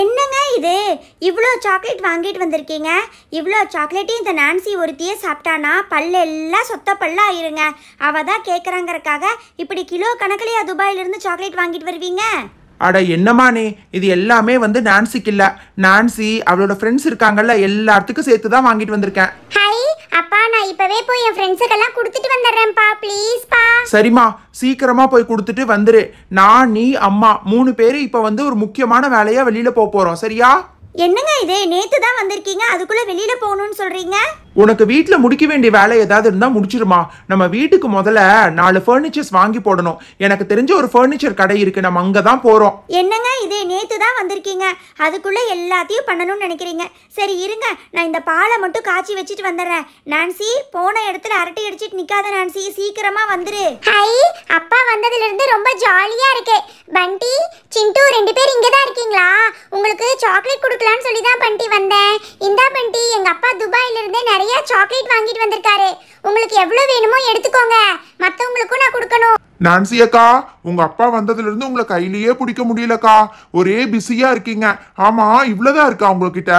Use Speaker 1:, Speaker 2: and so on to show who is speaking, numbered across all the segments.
Speaker 1: என்னங்க இது இவ்வளோ சாக்லேட் வாங்கிட்டு வந்திருக்கீங்க இவ்வளோ சாக்லேட்டையும் இந்த நான்சி ஒருத்தியே சாப்பிட்டானா பல்லு எல்லாம் சொத்த பல்லாக ஆயிருங்க அவள் தான் கேட்குறாங்கிறக்காக இப்படி கிலோ கணக்கிலேயே துபாயிலிருந்து சாக்லேட் வாங்கிட்டு வருவீங்க
Speaker 2: அட என்னமானே இது எல்லாமே வந்து நான்சிக்கு இல்ல நான்சி அவளோட ஃப்ரெண்ட்ஸ் இருக்காங்கல்ல எல்லாத்துக்கும் சேர்த்து தான் வாங்கிட்டு வந்திருக்கேன்
Speaker 3: ஹாய் அப்பா நான் இப்பவே போய் என் ஃப்ரெண்ட்ஸுக்கெல்லாம் கொடுத்துட்டு வந்துடுறேன்ப்பா ப்ளீஸ்ப்பா சரிம்மா
Speaker 2: சீக்கிரமா போய் கொடுத்துட்டு வந்துரு நான் நீ அம்மா மூணு பேரு இப்போ வந்து ஒரு முக்கியமான வேலையா வெளியில போக போறோம் சரியா என்னங்க இது நேத்து தான் வந்திருக்கீங்க அதுக்குள்ள வெளியில போகணும்னு சொல்றீங்க உனக்கு வீட்டில் முடிக்க வேண்டிய வேலை ஏதாவது இருந்தால் முடிச்சிருமா நம்ம வீட்டுக்கு முதல்ல நாலு ஃபர்னிச்சர்ஸ் வாங்கி போடணும் எனக்கு தெரிஞ்ச ஒரு ஃபர்னிச்சர் கடை இருக்கு நம்ம அங்கே தான் போகிறோம்
Speaker 1: என்னங்க இது நேற்று தான் வந்திருக்கீங்க அதுக்குள்ளே எல்லாத்தையும் பண்ணணும்னு நினைக்கிறீங்க சரி இருங்க நான் இந்த பாலை மட்டும் காய்ச்சி வச்சுட்டு வந்துடுறேன் நான்சி போன இடத்துல அரட்டை அடிச்சிட்டு நிற்காத நான்சி சீக்கிரமாக வந்துரு ஹை அப்பா வந்ததுலேருந்து ரொம்ப ஜாலியாக இருக்கு பண்டி சிண்டு ரெண்டு பேர் இங்கே தான் இருக்கீங்களா
Speaker 3: உங்களுக்கு சாக்லேட் கொடுக்கலான்னு சொல்லி தான் பண்டி வந்தேன் இந்தா பண்டி எங்கள் அப்பா துபாயிலிருந்தே நிறைய நிறைய சாக்லேட் வாங்கிட்டு வந்திருக்காரு உங்களுக்கு எவ்வளவு வேணுமோ எடுத்துக்கோங்க மத்தவங்களுக்கும் நான் கொடுக்கணும்
Speaker 4: நான்சி அக்கா உங்க அப்பா வந்ததுல இருந்து உங்களை கையிலேயே பிடிக்க முடியலக்கா ஒரே பிஸியா இருக்கீங்க ஆமா இவ்வளவுதான் இருக்கா உங்ககிட்ட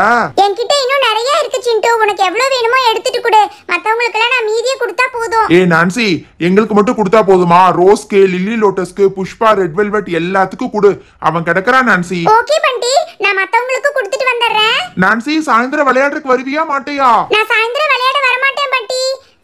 Speaker 3: சிண்டு உனக்கு எவ்வளவு வேணுமோ எடுத்துட்டு கொடு எல்லாம் நான் மீதியே கொடுத்தா
Speaker 4: போதும் ஏ நான்சி எங்களுக்கு மட்டும் கொடுத்தா போதுமா ரோஸ்க்கு லில்லி லோட்டஸ்க்கு புஷ்பா ரெட் வெல்வெட் எல்லாத்துக்கும் கொடு அவன் கிடக்குறான் நான்சி
Speaker 3: ஓகே பண்டி நான் மத்தவங்களுக்கு கொடுத்துட்டு வந்துடுறேன்
Speaker 4: நான்சி சாயந்தரம் விளையாடுறதுக்கு வருவியா மாட்டியா நான்
Speaker 3: சாயந்தரம் விளையாட வர மாட்டேன் பட்டி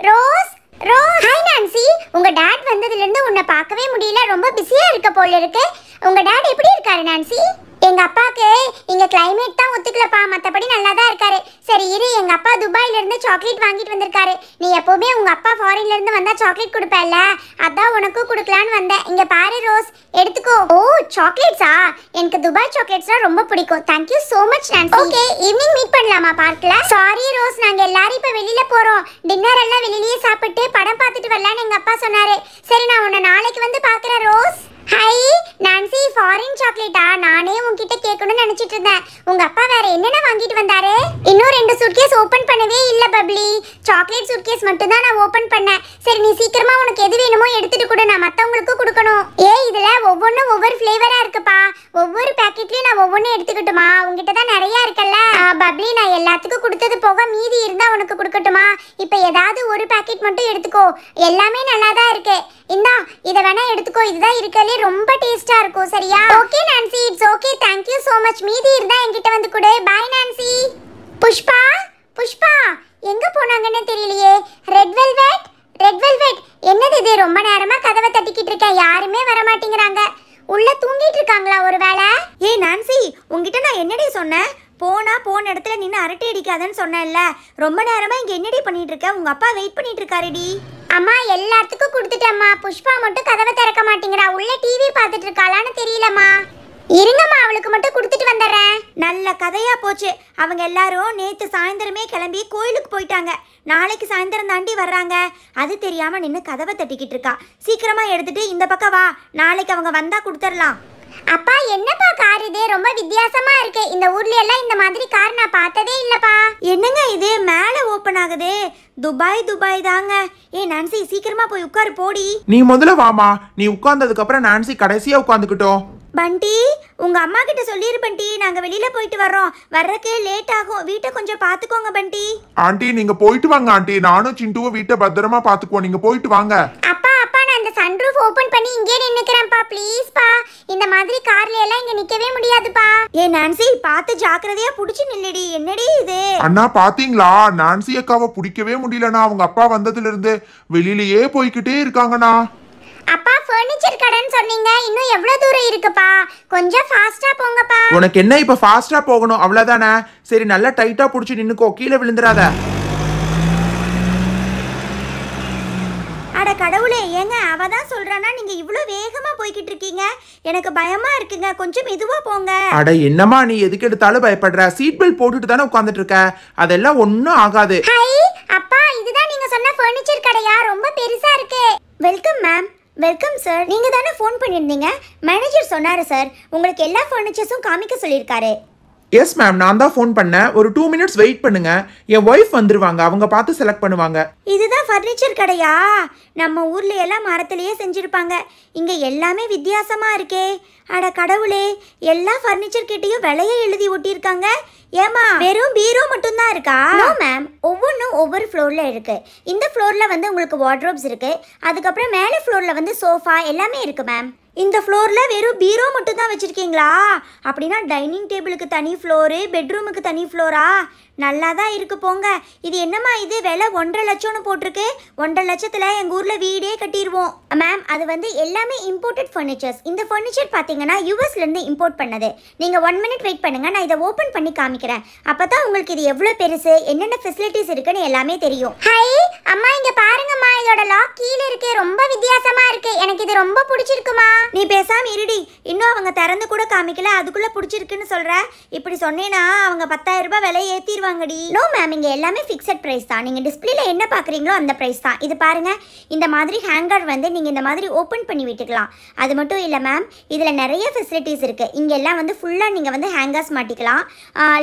Speaker 3: ரோஸ் ரோஸ் ஹாய் நான்சி உங்க டாட் வந்ததுல இருந்து உன்னை பார்க்கவே முடியல ரொம்ப பிஸியா இருக்க போல இருக்கு உங்க டாட் எப்படி இருக்காரு நான்சி எங்க அப்பாக்கு இங்க கிளைமேட் தான் ஒத்துக்கலப்பா மத்தபடி நல்லா தான் இருக்காரு சரி இரு எங்க அப்பா துபாயில இருந்து சாக்லேட் வாங்கிட்டு வந்திருக்காரு நீ எப்பவுமே உங்க அப்பா ஃபாரின்ல இருந்து வந்தா சாக்லேட் கொடுப்பல்ல அதான் உனக்கும் கொடுக்கலான்னு வந்தேன் இங்க பாரு ரோஸ் எடுத்துக்கோ ஓ சாக்லேட்ஸா எனக்கு துபாய் சாக்லேட்ஸ்னா ரொம்ப பிடிக்கும் தேங்க் யூ சோ மச் நான் ஓகே ஈவினிங் மீட் பண்ணலாமா பார்க்ல சாரி ரோஸ் நாங்க எல்லாரும் இப்ப வெளியில போறோம் டின்னர் எல்லாம் வெளியிலயே சாப்பிட்டு படம் பார்த்துட்டு வரலான்னு எங்க அப்பா சொன்னாரு சரி நான் உன்னை நாளைக்கு வந்து பாக்குறேன் ரோஸ் ஹாய் நான்சி ஃபாரின் சாக்லேட்டா நானே உன்கிட்ட கேட்கணும்னு நினைச்சிட்டு இருந்தேன் உங்க அப்பா வேற என்னென்ன வாங்கிட்டு வந்தாரு இன்னும் ரெண்டு சூட்கேஸ் ஓபன் பண்ணவே இல்ல பப்ளி சாக்லேட் சூட்கேஸ் மட்டும் தான் நான் ஓபன் பண்ணேன் சரி நீ சீக்கிரமா உனக்கு எது வேணுமோ எடுத்துட்டு கூட நான் மத்தவங்களுக்கு கொடுக்கணும் ஏ இதுல ஒவ்வொன்றும் ஒவ்வொரு ஃப்ளேவராக இருக்குப்பா ஒவ்வொரு பேக்கெட்லயும் நான் ஒவ்வொன்றும் எடுத்துக்கிட்டுமா உங்ககிட்ட தான் நிறைய இருக்கல்ல பப்ளி நான் எல்லாத்துக்கும் கொடுத்தது போக மீதி இருந்தா உனக்கு கொடுக்கட்டுமா இப்போ ஏதாவது ஒரு பேக்கெட் மட்டும் எடுத்துக்கோ எல்லாமே நல்லா தான் இருக்கு இந்தா இதை வேணா எடுத்துக்கோ இதுதான் இருக்கலே ரொம்ப டேஸ்டா இருக்கும் சரியா okay Nancy it's okay thank you so much மீதி இருந்தா என்கிட்ட வந்து கொடு பை நான்சி புஷ்பா புஷ்பா எங்க போனாங்கன்னு தெரியலையே ரெட் வெல்வெட் ரெட் வெல்வெட் என்னது இது ரொம்ப நேரமா கதவை தட்டிக்கிட்டு இருக்கேன் யாருமே வர மாட்டேங்கிறாங்க
Speaker 1: உள்ள தூங்கிட்டு இருக்காங்களா ஒருவேளை ஏய் நான்சி உங்ககிட்ட நான் என்னடி சொன்னேன் போனால் போன இடத்துல நின்று அரட்டை அடிக்காதன்னு சொன்னேன்ல ரொம்ப நேரமாக இங்கே என்னடி பண்ணிட்டு இருக்க உங்கள் அப்பா வெயிட் பண்ணிட்டு இருக்காருடி அம்மா எல்லாத்துக்கும் கொடுத்துட்டேம்மா புஷ்பா மட்டும் கதவை திறக்க மாட்டேங்கிறா உள்ள டிவி பார்த்துட்டு இருக்காளான்னு தெரியலம்மா இருங்கம்மா அவளுக்கு மட்டும் கொடுத்துட்டு வந்துடுறேன் நல்ல கதையா போச்சு அவங்க எல்லாரும் நேத்து சாயந்தரமே கிளம்பி கோயிலுக்கு போயிட்டாங்க நாளைக்கு சாயந்தரம் தாண்டி வர்றாங்க அது தெரியாம நின்று கதவை தட்டிக்கிட்டு இருக்கா சீக்கிரமா எடுத்துட்டு இந்த பக்கம் வா நாளைக்கு அவங்க வந்தா கொடுத்துடலாம் அப்பா என்னப்பா கார் இது ரொம்ப வித்தியாசமா இருக்கு இந்த ஊர்ல எல்லாம் இந்த மாதிரி கார் நான் பார்த்ததே இல்லப்பா என்னங்க இது மேல ஓபன் ஆகுது துபாய் துபாய் தாங்க ஏ நான்சி சீக்கிரமா போய் உட்காரு போடி
Speaker 2: நீ முதல்ல வாமா நீ உட்கார்ந்ததுக்கு அப்புறம் நான்சி கடைசியா உட்கார்ந்துக்கிட்டோம்
Speaker 1: பண்டி உங்க அம்மா கிட்ட சொல்லிரு பண்டி நாங்க வெளியில போயிட்டு வர்றோம் வர்றக்கே லேட் ஆகும் வீட்டை கொஞ்சம் பாத்துக்கோங்க பண்டி
Speaker 2: ஆண்டி நீங்க
Speaker 4: போயிட்டு வாங்க ஆண்டி நானும் சிண்டுவும் வீட்டை பத்திரமா பாத்துக்குவோம் நீங்க போயிட்டு வாங்க
Speaker 1: அப்பா
Speaker 3: ஓபன் பண்ணி இங்கே ப்ளீஸ் ப்ளீஸ்ப்பா இந்த மாதிரி கார்ல எல்லாம் இங்க நிக்கவே பா ஏ
Speaker 1: நான்சி பார்த்து ஜாக்கிரதையா புடிச்சு நில்லடி என்னடி இது
Speaker 4: அண்ணா பாத்தீங்களா நான்சி அக்காவ பிடிக்கவே முடியலண்ணா அவங்க அப்பா வந்ததுல இருந்து வெளியிலயே போய்கிட்டே இருக்காங்கண்ணா
Speaker 3: அப்பா ஃபர்னிச்சர் கடைன்னு சொன்னீங்க இன்னும் எவ்வளவு தூரம் இருக்குப்பா கொஞ்சம் ஃபாஸ்டா போங்கப்பா
Speaker 4: உனக்கு என்ன
Speaker 2: இப்ப ஃபாஸ்டா போகணும் அவ்வளவுதானே சரி நல்லா டைட்டா புடிச்சு நின்னுக்கோ கீழே விழுந்துடாத
Speaker 1: அட கடவுளே ஏங்க அவ தான் சொல்றானா நீங்க இவ்வளோ வேகமா போய்கிட்டு இருக்கீங்க எனக்கு பயமா இருக்குங்க கொஞ்சம் மெதுவா போங்க
Speaker 2: அட என்னம்மா நீ எதுக்கு எடுத்தாலும் பயப்படுற சீட் பெல்ட் போட்டுட்டு தானே உட்கார்ந்துட்டு இருக்க அதெல்லாம் ஒன்றும் ஆகாது ஹாய்
Speaker 3: அப்பா இதுதான் நீங்க சொன்ன ஃபர்னிச்சர் கடையா ரொம்ப பெருசா இருக்கு
Speaker 1: வெல்கம் மேம் வெல்கம் சார் நீங்கள் தானே ஃபோன் பண்ணியிருந்தீங்க மேனேஜர் சொன்னார் சார் உங்களுக்கு எல்லா ஃபர்னிச்சர்ஸும் காமிக்க சொல்லியிருக்காரு
Speaker 2: எஸ் மேம் நான் தான் ஃபோன் பண்ணேன் ஒரு டூ மினிட்ஸ் வெயிட் பண்ணுங்க என் ஒய்ஃப் வந்துருவாங்க அவங்க பார்த்து செலக்ட் பண்ணுவாங்க
Speaker 1: இதுதான் ஃபர்னிச்சர் கடையா நம்ம ஊர்ல எல்லாம் மரத்திலேயே செஞ்சிருப்பாங்க இங்க எல்லாமே வித்தியாசமா இருக்கே அட கடவுளே எல்லா ஃபர்னிச்சர் கிட்டயும் விலையை எழுதி ஒட்டியிருக்காங்க ஏமா வெறும் பீரோ மட்டும்தான் இருக்கா நோ மேம் ஒவ்வொன்றும் ஒவ்வொரு ஃப்ளோரில் இருக்குது இந்த ஃப்ளோரில் வந்து உங்களுக்கு வார்ட்ரோப்ஸ் இருக்குது அதுக்கப்புறம் மேலே ஃப்ளோரில் வந்து சோஃபா எல்லாமே இருக்குது மேம் இந்த ஃப்ளோரில் வெறும் பீரோ மட்டும் தான் வச்சுருக்கீங்களா அப்படின்னா டைனிங் டேபிளுக்கு தனி ஃப்ளோரு பெட்ரூமுக்கு தனி ஃப்ளோரா நல்லா தான் இருக்குது போங்க இது என்னம்மா இது விலை ஒன்றரை லட்சம்னு போட்டிருக்கு ஒன்றரை லட்சத்தில் எங்கள் ஊரில் வீடே கட்டிடுவோம் மேம் அது வந்து எல்லாமே இம்போர்ட்டட் ஃபர்னிச்சர்ஸ் இந்த ஃபர்னிச்சர் பார்த்தீங்கன்னா யூஎஸ்லேருந்து இம்போர்ட் பண்ணது நீங்கள் ஒன் மினிட் வெயிட் பண்ணுங்கள் நான் இதை ஓப்பன் பண்ணி காமிக்கிறேன் அப்போ தான் உங்களுக்கு இது எவ்வளோ பெருசு என்னென்ன ஃபெசிலிட்டிஸ் இருக்குன்னு எல்லாமே தெரியும் ஹை அம்மா இங்கே பாருங்கம்மா இதோட லாக் கீழே இருக்கு ரொம்ப வித்தியாசமாக இருக்குது எனக்கு இது ரொம்ப பிடிச்சிருக்குமா நீ பேசாம இருடி இன்னும் அவங்க திறந்து கூட காமிக்கல அதுக்குள்ளே பிடிச்சிருக்குன்னு சொல்ற இப்படி சொன்னேன்னா அவங்க பத்தாயிரம் ரூபாய் விலை ஏற்றிடுவாங்கடி நோ மேம் இங்கே எல்லாமே ஃபிக்ஸட் ப்ரைஸ் தான் நீங்கள் டிஸ்பிளேல என்ன பார்க்குறீங்களோ அந்த ப்ரைஸ் தான் இது பாருங்கள் இந்த மாதிரி ஹேங்கர் வந்து நீங்கள் இந்த மாதிரி ஓப்பன் பண்ணி விட்டுக்கலாம் அது மட்டும் இல்லை மேம் இதில் நிறைய ஃபெசிலிட்டிஸ் இருக்குது இங்கே எல்லாம் வந்து ஃபுல்லாக நீங்கள் வந்து ஹேங்கர்ஸ் மாட்டிக்கலாம்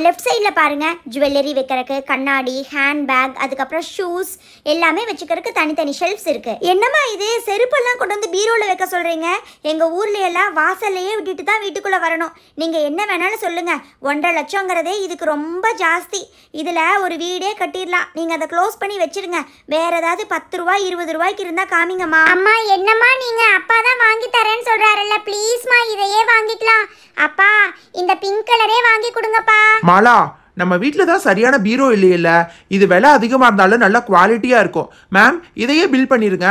Speaker 1: லெஃப்ட் சைடில் பாருங்கள் ஜுவல்லரி வைக்கிறதுக்கு கண்ணாடி ஹேண்ட் பேக் அதுக்கப்புறம் ஷூஸ் எல்லாமே வச்சுக்கிறதுக்கு தனித்தனி ஷெல்ஃப்ஸ் இருக்குது என்னம்மா இது செருப்பெல்லாம் கொண்டு வந்து பீரோல வைக்க சொல்கிறீங்க எங்கள் ஊர்ல எல்லாம் வாசல்லையே விட்டுட்டு தான் வீட்டுக்குள்ளே வரணும் நீங்கள் என்ன வேணாலும் சொல்லுங்கள் ஒன்றரை லட்சங்கிறதே இதுக்கு ரொம்ப ஜாஸ்தி இதில் ஒரு வீடே கட்டிடலாம் நீங்கள் அதை க்ளோஸ் பண்ணி வச்சிருங்க வேற ஏதாவது பத்து ரூபாய் இருபது ரூபாய்க்கு இருந்தால் காமிங்கம்மா அம்மா என்னம்மா நீங்கள் அப்பா தான் வாங்கி தரேன்னு சொல்கிறாருல்ல ப்ளீஸ்மா இதையே வாங்கிக்கலாம் அப்பா இந்த பிங்க் கலரே
Speaker 3: வாங்கி கொடுங்கப்பா
Speaker 2: மாலா நம்ம வீட்டில் தான் சரியான பீரோ இல்லையில்ல இது விலை அதிகமாக இருந்தாலும் நல்ல குவாலிட்டியாக இருக்கும் மேம் இதையே பில் பண்ணிடுங்க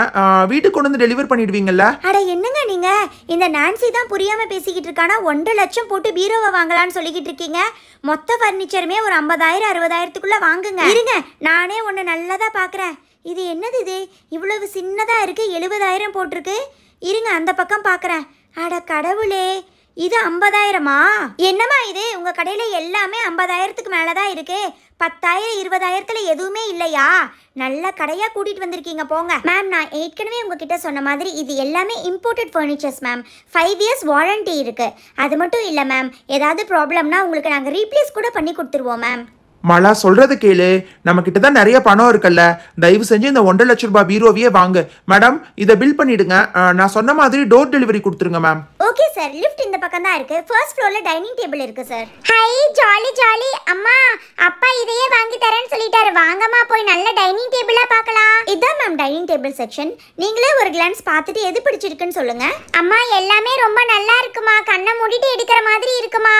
Speaker 2: வீட்டுக்கு கொண்டு வந்து டெலிவர் பண்ணிடுவீங்கல்ல அட
Speaker 1: என்னங்க நீங்க இந்த நான்சி தான் புரியாம பேசிக்கிட்டு இருக்கானா ஒன்றரை லட்சம் போட்டு பீரோவை வாங்கலாம்னு சொல்லிக்கிட்டு இருக்கீங்க மொத்த ஃபர்னிச்சருமே ஒரு ஐம்பதாயிரம் அறுபதாயிரத்துக்குள்ள வாங்குங்க இருங்க நானே ஒன்று நல்லதாக பார்க்குறேன் இது என்னது இது இவ்வளவு சின்னதாக இருக்குது எழுபதாயிரம் போட்டிருக்கு இருங்க அந்த பக்கம் பார்க்குறேன் அட கடவுளே இது ஐம்பதாயிரமா என்னம்மா இது உங்க கடையில எல்லாமே ஐம்பதாயிரத்துக்கு மேலதான் இருக்கு பத்தாயிரம் இருபதாயிரத்துல எதுவுமே இல்லையா நல்ல கடையா கூட்டிட்டு வந்திருக்கீங்க போங்க மேம் நான் ஏற்கனவே உங்ககிட்ட சொன்ன மாதிரி இது எல்லாமே imported furnitures ma'am five years warranty இருக்கு அது மட்டும் இல்லை மேம் ஏதாவது ப்ராப்ளம்னா உங்களுக்கு நாங்கள் ரீப்ளேஸ் கூட பண்ணி கொடுத்துருவோம் மேம்
Speaker 2: மழா சொல்றது கேளு நம்ம கிட்டதான் தான் நிறைய பணம் இருக்குல்ல தயவு செஞ்சு இந்த ஒன்றரை லட்ச ரூபாய் பீரோவையே வாங்க மேடம் இதை பில் பண்ணிடுங்க நான் சொன்ன மாதிரி டோர் டெலிவரி கொடுத்துருங்க மேம்
Speaker 1: ஓகே சார் லிஃப்ட் இந்த பக்கம் தான் இருக்கு ஃபர்ஸ்ட் ஃப்ளோர்ல டைனிங் டேபிள் இருக்கு சார்
Speaker 3: ஹை ஜாலி ஜாலி அம்மா அப்பா இதையே வாங்கி தரேன்னு சொல்லிட்டாரு வாங்கம்மா போய் நல்ல டைனிங் டேபிளா பார்க்கலாம் இதான் மேம் டைனிங் டேபிள் செக்ஷன் நீங்களே ஒரு கிளான்ஸ் பார்த்துட்டு எது பிடிச்சிருக்குன்னு சொல்லுங்க
Speaker 1: அம்மா எல்லாமே ரொம்ப
Speaker 3: நல்லா இருக்குமா கண்ணை மூடிட்டு
Speaker 1: எடுக்கிற மாதிரி இருக்குமா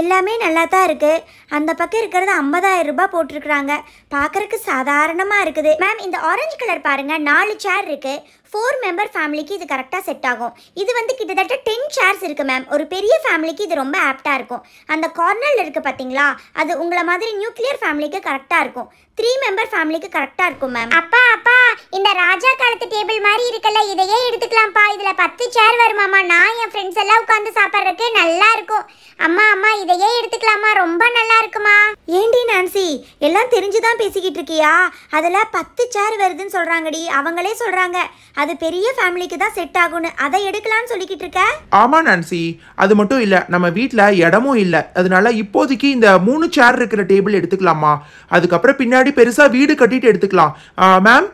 Speaker 1: எல்லாமே நல்லா தான் இருக்குது அந்த பக்கம் இருக்கிறது ஐம்பதாயிரம் ரூபாய் போட்டிருக்கிறாங்க பார்க்குறக்கு சாதாரணமாக இருக்குது மேம் இந்த ஆரஞ்சு கலர் பாருங்கள் நாலு சேர் இருக்குது ஃபோர் மெம்பர் ஃபேமிலிக்கு இது கரெக்டாக செட் ஆகும் இது வந்து கிட்டத்தட்ட டென் சேர்ஸ் இருக்குது மேம் ஒரு பெரிய ஃபேமிலிக்கு இது ரொம்ப ஆப்டாக இருக்கும் அந்த கார்னரில் இருக்குது பார்த்தீங்களா அது உங்களை மாதிரி நியூக்ளியர் ஃபேமிலிக்கு கரெக்டாக இருக்கும் த்ரீ மெம்பர் ஃபேமிலிக்கு கரெக்டாக இருக்கும் மேம் அப்பா அப்பா இந்த ராஜா காலத்து டேபிள் மாதிரி இருக்குல்ல இதையே எடுத்துக்கலாம்ப்பா இதில்
Speaker 3: பத்து சேர் வருமாமா நான் என் ஃப்ரெண்ட்ஸ் எல்லாம் உட்காந்து சாப்பிட்றதுக்கு நல்லா இருக்கும் அம்மா அம்மா இதையே
Speaker 1: எடுத்துக்கலாமா ரொம்ப நல்லா இருக்குமா ஏண்டி நான்சி எல்லாம் தெரிஞ்சுதான் பேசிக்கிட்டு இருக்கியா அதில் பத்து சேர் வருதுன்னு சொல்கிறாங்கடி அவங்களே சொல்கிறாங்க அது பெரிய ஃபேமிலிக்கு தான் செட் ஆகும்னு அதை எடுக்கலாம்னு சொல்லிக்கிட்டு இருக்க
Speaker 2: ஆமா நான்சி அது மட்டும் இல்ல நம்ம வீட்ல இடமும் இல்ல அதனால இப்போதைக்கு இந்த மூணு சேர் இருக்கிற டேபிள் எடுத்துக்கலாமா அதுக்கப்புறம் பின்னாடி பெருசா வீடு கட்டிட்டு எடுத்துக்கலாம் மேம்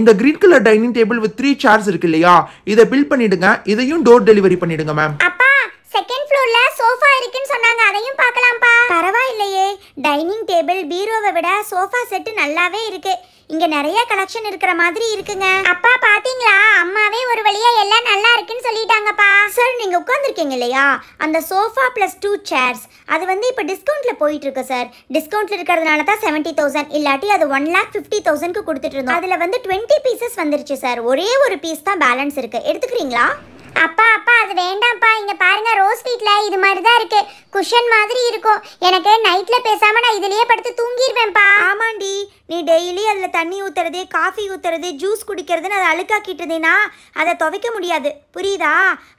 Speaker 2: இந்த green colour dining table with three chairs இருக்கு இல்லையா இதை பில் பண்ணிடுங்க இதையும் டோர் டெலிவரி பண்ணிடுங்க மேம் அப்பா
Speaker 1: செகண்ட் ஃப்ளோர்ல சோஃபா இருக்குன்னு சொன்னாங்க அதையும் பார்க்கலாம்ப்பா பரவாயில்லையே டைனிங் டேபிள் பீரோவை விட சோஃபா செட்டு நல்லாவே இருக்கு இங்க நிறைய கலெக்ஷன் இருக்கிற மாதிரி இருக்குங்க அப்பா பாத்தீங்களா அம்மாவே ஒரு வழியா எல்லாம் நல்லா இருக்குன்னு சொல்லிட்டாங்கப்பா சார் நீங்க உட்காந்துருக்கீங்க இல்லையா அந்த சோஃபா பிளஸ் டூ சேர்ஸ் அது வந்து இப்போ டிஸ்கவுண்ட்ல போயிட்டு இருக்கு சார் டிஸ்கவுண்ட்ல இருக்கிறதுனால தான் செவன்ட்டி தௌசண்ட் இல்லாட்டி அது ஒன் லேக் ஃபிஃப்டி தௌசண்ட்க்கு கொடுத்துட்டு இருந்தோம் அதுல வந்து டுவெண்ட்டி பீசஸ் வந்துருச்சு சார் ஒரே ஒரு பீஸ் தான் பேலன்ஸ் இருக்கு எடுத்துக்கிறீங்களா அப்பா அப்பா அது வேண்டாம்ப்பா இங்க பாருங்க ரோஸ் வீட்ல இது மாதிரி தான் இருக்கு குஷன் மாதிரி இருக்கும் எனக்கு நைட்ல பேசாம நான் இதுலயே படுத்து தூங்கிடுவேன்ப்பா ஆமாண்டி நீ டெய்லி அதில் தண்ணி ஊற்றுறது காஃபி ஊற்றுறது ஜூஸ் குடிக்கிறதுன்னு அதை அழுக்காக்கிட்டதுன்னா அதை துவைக்க முடியாது புரியுதா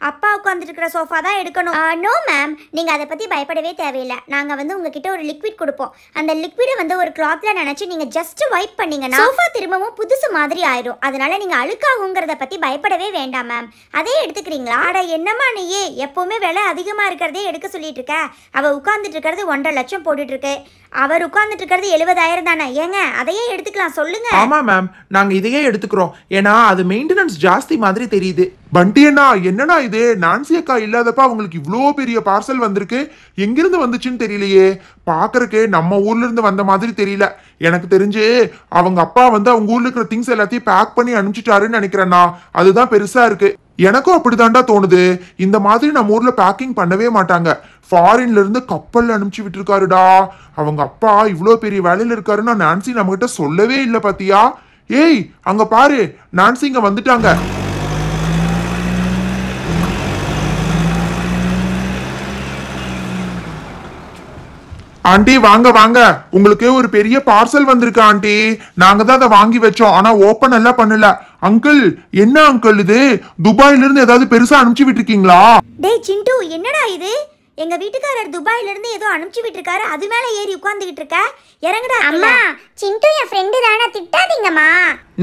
Speaker 1: அப்பா உட்காந்துருக்கிற சோஃபா தான் எடுக்கணும் நோ மேம் நீங்கள் அதை பற்றி பயப்படவே தேவையில்லை நாங்கள் வந்து உங்ககிட்ட ஒரு லிக்விட் கொடுப்போம் அந்த லிக்விடை வந்து ஒரு கிளாத்தில் நினச்சி நீங்கள் ஜஸ்ட் வைப் பண்ணீங்கன்னா சோஃபா திரும்பவும் புதுசு மாதிரி ஆயிரும் அதனால நீங்கள் அழுக்காகுங்கிறத பற்றி பயப்படவே வேண்டாம் மேம் அதே எடுத்துக்கிறீங்களா அட என்னம்மா நீயே எப்போவுமே விலை அதிகமாக இருக்கிறதே எடுக்க சொல்லிட்டு இருக்க அவள் உட்காந்துட்டு இருக்கிறது ஒன்றரை லட்சம் போட்டுட்ருக்கு அவர் உட்கார்ந்துட்டு இருக்கிறது எழுபதாயிரம் தானே ஏங்க அதையே எடுத்துக்கலாம் சொல்லுங்க
Speaker 2: ஆமா மேம் நாங்க இதையே எடுத்துக்கிறோம் ஏன்னா அது மெயின்டெனன்ஸ் ஜாஸ்தி மாதிரி தெரியுது பண்டி
Speaker 4: அண்ணா என்னடா இது நான்சி அக்கா இல்லாதப்ப அவங்களுக்கு இவ்வளோ பெரிய பார்சல் வந்திருக்கு எங்கிருந்து வந்துச்சுன்னு தெரியலையே பார்க்கறக்கு நம்ம ஊர்ல இருந்து வந்த மாதிரி தெரியல எனக்கு தெரிஞ்சு அவங்க அப்பா வந்து அவங்க ஊர்ல இருக்கிற திங்ஸ் எல்லாத்தையும் பேக் பண்ணி அனுப்பிச்சிட்டாருன்னு நினைக்கிறேன்னா அதுதான் பெருசா இருக்கு எனக்கும் அப்படித்தாண்டா தோணுது இந்த மாதிரி நம்ம ஊர்ல பேக்கிங் பண்ணவே மாட்டாங்க ஃபாரின்ல இருந்து கப்பல் அனுப்பிச்சு விட்டுருக்காருடா அவங்க அப்பா இவ்வளோ பெரிய வேலையில இருக்காருன்னா நான்சி நம்ம கிட்ட சொல்லவே இல்லை பாத்தியா ஏய் அங்க பாரு நான்சி இங்க வந்துட்டாங்க ஆண்டி வாங்க வாங்க உங்களுக்கு ஒரு பெரிய பார்சல் வந்திருக்கு ஆண்டி நாங்க தான் அதை வாங்கி வச்சோம் ஆனா ஓபன் எல்லாம் பண்ணல அங்கிள் என்ன அங்கிள் இது துபாயில இருந்து ஏதாவது பெருசா அனுப்பிச்சு விட்டு
Speaker 1: டேய் சிண்டு என்னடா இது எங்கள் வீட்டுக்காரர் இருந்து ஏதோ அனுப்பிச்சு விட்டுருக்காரு அது மேல ஏறி உட்காந்துக்கிட்டு இருக்க இறங்குடா அம்மா சிண்டு என் ஃப்ரெண்டு தானே திட்டாதீங்கம்மா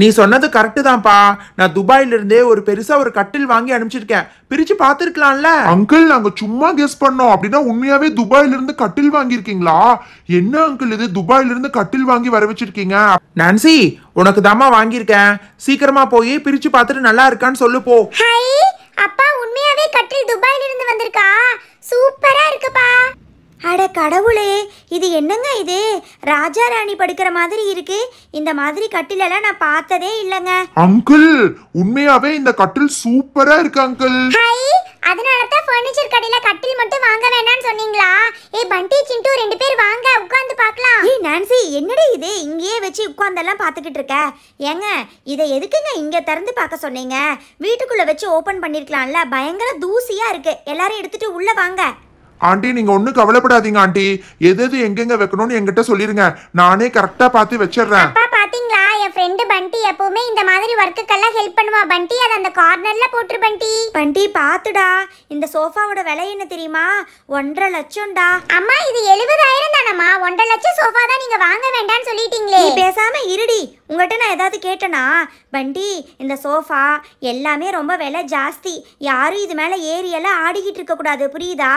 Speaker 2: நீ சொன்னது கரெக்டு தான்ப்பா நான் துபாயில இருந்தே ஒரு பெருசா ஒரு கட்டில் வாங்கி அனுப்பிச்சிருக்கேன் பிரிச்சு பார்த்துருக்கலாம்ல அங்கிள் நாங்க சும்மா கெஸ் பண்ணோம் அப்படின்னா உண்மையாவே துபாயில இருந்து கட்டில் வாங்கியிருக்கீங்களா என்ன அங்கிள் இது துபாயில இருந்து கட்டில் வாங்கி வர வச்சிருக்கீங்க நான்சி உனக்கு தாமா வாங்கியிருக்கேன் சீக்கிரமா போய் பிரிச்சு பார்த்துட்டு நல்லா இருக்கான்னு சொல்லு போ
Speaker 1: அப்பா உண்மையாவே கட்டில் துபாயில இருந்து வந்திருக்கா சூப்பரா இருக்குப்பா அட கடவுளே இது என்னங்க இது ராஜா ராணி படுக்கிற மாதிரி இருக்கு இந்த மாதிரி கட்டிலெல்லாம் நான் பார்த்ததே இல்லைங்க
Speaker 4: அங்கிள் உண்மையாவே இந்த கட்டில் சூப்பரா இருக்கு அங்கிள்
Speaker 3: அதனால தான் ஃபர்னிச்சர் கடையில கட்டில் மட்டும் வாங்க வேணாம்னு சொன்னீங்களா ஏய் பண்டி
Speaker 1: சிண்டு ரெண்டு பேர் வாங்க உட்கார்ந்து பார்க்கலாம் ஏய் நான்சி என்னடா இது இங்கேயே வச்சு உட்கார்ந்தெல்லாம் பார்த்துக்கிட்டு இருக்க ஏங்க இதை எதுக்குங்க இங்க திறந்து பார்க்க சொன்னீங்க வீட்டுக்குள்ள வச்சு ஓபன் பண்ணிருக்கலாம்ல பயங்கர தூசியா இருக்கு எல்லாரும் எடுத்துட்டு உள்ள வாங்க
Speaker 4: ஆண்டி நீங்க ஒன்றும் கவலைப்படாதீங்க ஆண்டி எது எது எங்கெங்க வைக்கணும்னு என்கிட்ட சொல்லிருங்க நானே கரெக்டா பார்த்து வச்சிடுறேன்
Speaker 1: என் ஃப்ரெண்டு பண்டி எப்பவுமே இந்த மாதிரி ஒர்க்குக்கெல்லாம் ஹெல்ப் பண்ணுவா பண்டி அதை அந்த கார்னரில் போட்டுரு பண்டி பண்டி பாத்துடா இந்த சோஃபாவோட விலை என்ன தெரியுமா ஒன்றரை லட்சம்டா அம்மா இது எழுபதாயிரம் தானம்மா ஒன்றரை லட்சம் சோஃபா தான் நீங்கள் வாங்க வேண்டாம்னு சொல்லிட்டீங்களே நீ பேசாம இருடி உங்கள்கிட்ட நான் ஏதாவது கேட்டனா பண்டி இந்த சோஃபா எல்லாமே ரொம்ப விலை ஜாஸ்தி யாரும் இது மேலே ஏரியெல்லாம் ஆடிக்கிட்டு இருக்கக்கூடாது புரியுதா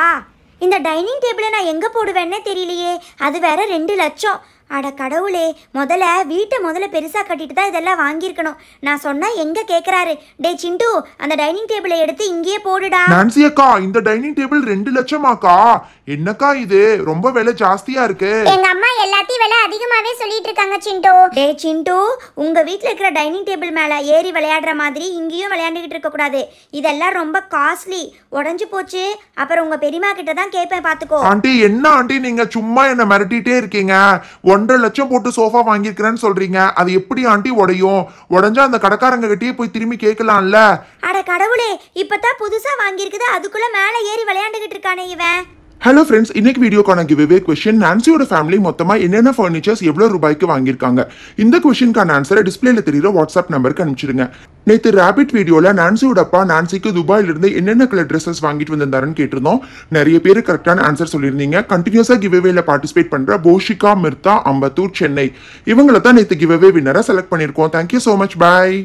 Speaker 1: இந்த டைனிங் டேபிளை நான் எங்கே போடுவேன்னே தெரியலையே அது வேற ரெண்டு லட்சம் அட கடவுளே முதல்ல வீட்டை முதல்ல பெருசாக கட்டிட்டு தான் இதெல்லாம் வாங்கியிருக்கணும் நான் சொன்னால் எங்கே கேட்குறாரு டே சிண்டு அந்த டைனிங் டேபிளை எடுத்து இங்கேயே போடுடா
Speaker 3: நான்சி
Speaker 4: அக்கா இந்த டைனிங் டேபிள் ரெண்டு லட்சமாக்கா என்னக்கா இது ரொம்ப விலை ஜாஸ்தியா இருக்கு எங்க
Speaker 1: அம்மா எல்லாத்தையும் விலை அதிகமாவே சொல்லிட்டு இருக்காங்க சிண்டு டே சிண்டு உங்க வீட்டில் இருக்கிற டைனிங் டேபிள் மேலே ஏறி விளையாடுற மாதிரி இங்கேயும் விளையாண்டுக்கிட்டு இருக்கக்கூடாது இதெல்லாம் ரொம்ப காஸ்ட்லி உடஞ்சு போச்சு அப்புறம் உங்கள் பெரியமா கிட்ட தான் கேட்பேன் பார்த்துக்கோ ஆண்டி என்ன
Speaker 4: ஆண்டி நீங்க சும்மா என்ன மிரட்டிகிட்டே இருக்கீங்க ஒன்றரை லட்சம் போட்டு சோஃபா வாங்கியிருக்கிறேன்னு சொல்றீங்க அது எப்படி ஆண்டி உடையும் உடஞ்சா அந்த கடைக்காரங்க கிட்டயே போய் திரும்பி கேட்கலாம்ல
Speaker 1: அட கடவுளே இப்பதான் புதுசா வாங்கியிருக்குது அதுக்குள்ள மேல ஏறி விளையாண்டுகிட்டு இருக்கானே இவன்
Speaker 4: ஹலோ ஃப்ரெண்ட்ஸ் இன்னைக்கு வீடியோக்கான கிவ்வே கொஷின் நான்சியோட ஃபேமிலி மொத்தமாக என்னென்ன ஃபர்னிச்சர்ஸ் எவ்வளோ ரூபாய்க்கு வாங்கியிருக்காங்க இந்த கொஸ்டினுக்கான ஆன்சரை டிஸ்பிளேல தெரியுற வாட்ஸ்அப் நம்பருக்கு அனுப்பிச்சிடுங்க நேற்று ரேபிட் வீடியோவில் நான்சியோட அப்பா நான்சிக்கு துபாயிலிருந்து என்னென்ன கலர் ட்ரெஸ்ஸஸ் வாங்கிட்டு வந்திருந்தாருன்னு கேட்டிருந்தோம் நிறைய பேர் கரெக்டான ஆன்சர் சொல்லியிருந்தீங்க கண்டினியூஸாக கிவ்வேல பார்ட்டிசிபேட் பண்ணுற போஷிகா மிர்தா அம்பத்தூர் சென்னை இவங்களை தான் நேற்று கிவ்வே வின்னரை செலக்ட் பண்ணியிருக்கோம் தேங்க்யூ ஸோ மச் பாய்